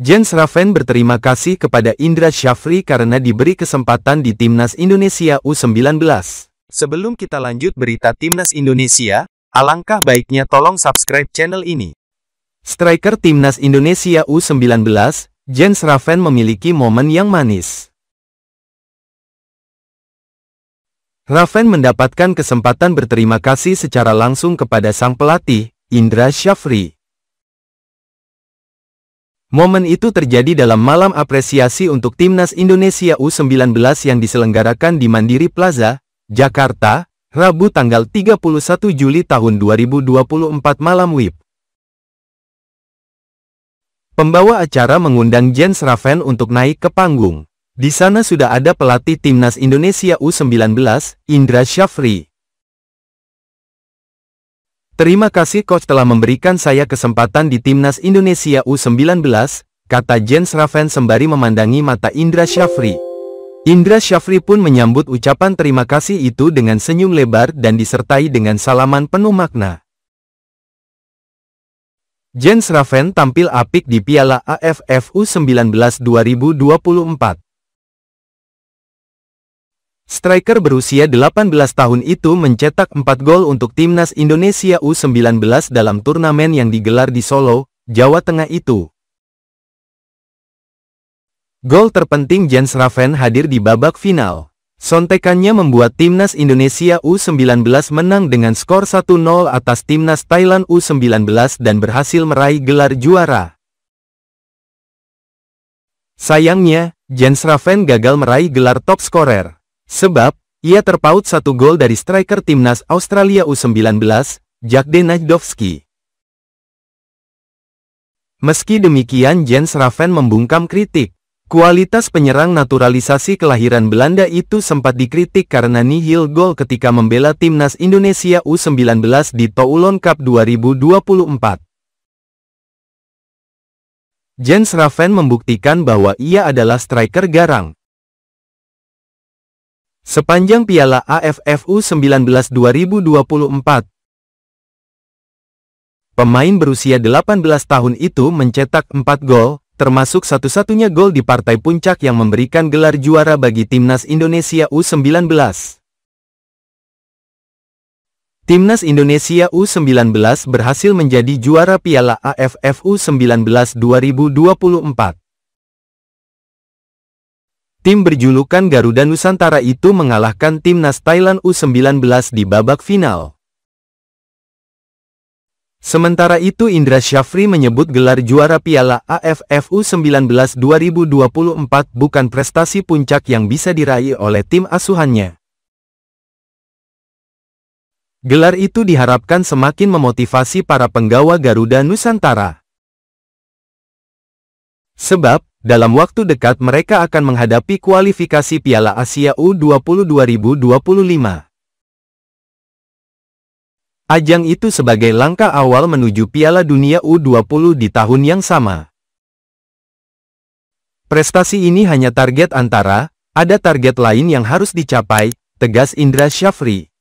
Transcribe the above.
Jens Raven berterima kasih kepada Indra Syafri karena diberi kesempatan di Timnas Indonesia U19. Sebelum kita lanjut berita Timnas Indonesia, alangkah baiknya tolong subscribe channel ini. Striker Timnas Indonesia U19, Jens Raven memiliki momen yang manis. Raven mendapatkan kesempatan berterima kasih secara langsung kepada sang pelatih, Indra Syafri. Momen itu terjadi dalam malam apresiasi untuk Timnas Indonesia U19 yang diselenggarakan di Mandiri Plaza, Jakarta, Rabu tanggal 31 Juli tahun 2024 malam WIB. Pembawa acara mengundang Jens Raven untuk naik ke panggung. Di sana sudah ada pelatih Timnas Indonesia U19, Indra Syafri. Terima kasih coach telah memberikan saya kesempatan di timnas Indonesia U19, kata Jens Raven sembari memandangi mata Indra Syafri. Indra Syafri pun menyambut ucapan terima kasih itu dengan senyum lebar dan disertai dengan salaman penuh makna. Jens Raven tampil apik di Piala AFF U19 2024. Striker berusia 18 tahun itu mencetak 4 gol untuk timnas Indonesia U19 dalam turnamen yang digelar di Solo, Jawa Tengah itu. Gol terpenting Jens Raven hadir di babak final. Sontekannya membuat timnas Indonesia U19 menang dengan skor 1-0 atas timnas Thailand U19 dan berhasil meraih gelar juara. Sayangnya, Jens Raven gagal meraih gelar top scorer. Sebab, ia terpaut satu gol dari striker timnas Australia U19, Jakde Najdowski. Meski demikian Jens Raven membungkam kritik. Kualitas penyerang naturalisasi kelahiran Belanda itu sempat dikritik karena nihil gol ketika membela timnas Indonesia U19 di Toulon Cup 2024. Jens Raven membuktikan bahwa ia adalah striker garang. Sepanjang Piala AFF U19 2024, pemain berusia 18 tahun itu mencetak 4 gol, termasuk satu-satunya gol di partai puncak yang memberikan gelar juara bagi Timnas Indonesia U19. Timnas Indonesia U19 berhasil menjadi juara Piala AFF U19 2024 tim berjulukan Garuda Nusantara itu mengalahkan timnas Thailand U19 di babak final. Sementara itu Indra Syafri menyebut gelar juara Piala AFF U19 2024 bukan prestasi puncak yang bisa diraih oleh tim asuhannya. Gelar itu diharapkan semakin memotivasi para penggawa Garuda Nusantara. Sebab, dalam waktu dekat mereka akan menghadapi kualifikasi Piala Asia U20 2025. Ajang itu sebagai langkah awal menuju Piala Dunia U20 di tahun yang sama. Prestasi ini hanya target antara, ada target lain yang harus dicapai, tegas Indra Syafri.